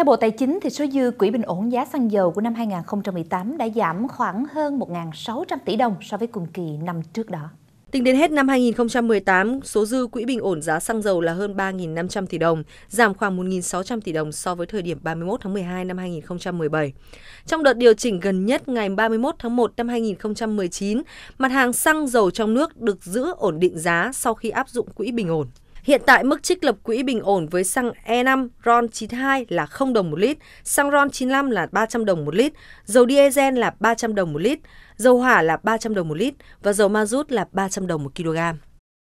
Theo Bộ Tài chính, thì số dư quỹ bình ổn giá xăng dầu của năm 2018 đã giảm khoảng hơn 1.600 tỷ đồng so với cùng kỳ năm trước đó. Tính đến hết năm 2018, số dư quỹ bình ổn giá xăng dầu là hơn 3.500 tỷ đồng, giảm khoảng 1.600 tỷ đồng so với thời điểm 31 tháng 12 năm 2017. Trong đợt điều chỉnh gần nhất ngày 31 tháng 1 năm 2019, mặt hàng xăng dầu trong nước được giữ ổn định giá sau khi áp dụng quỹ bình ổn. Hiện tại mức trích lập quỹ bình ổn với xăng E5 RON92 là 0 đồng một lít, xăng RON95 là 300 đồng một lít, dầu diesel là 300 đồng một lít, dầu hỏa là 300 đồng một lít và dầu ma rút là 300 đồng một kg.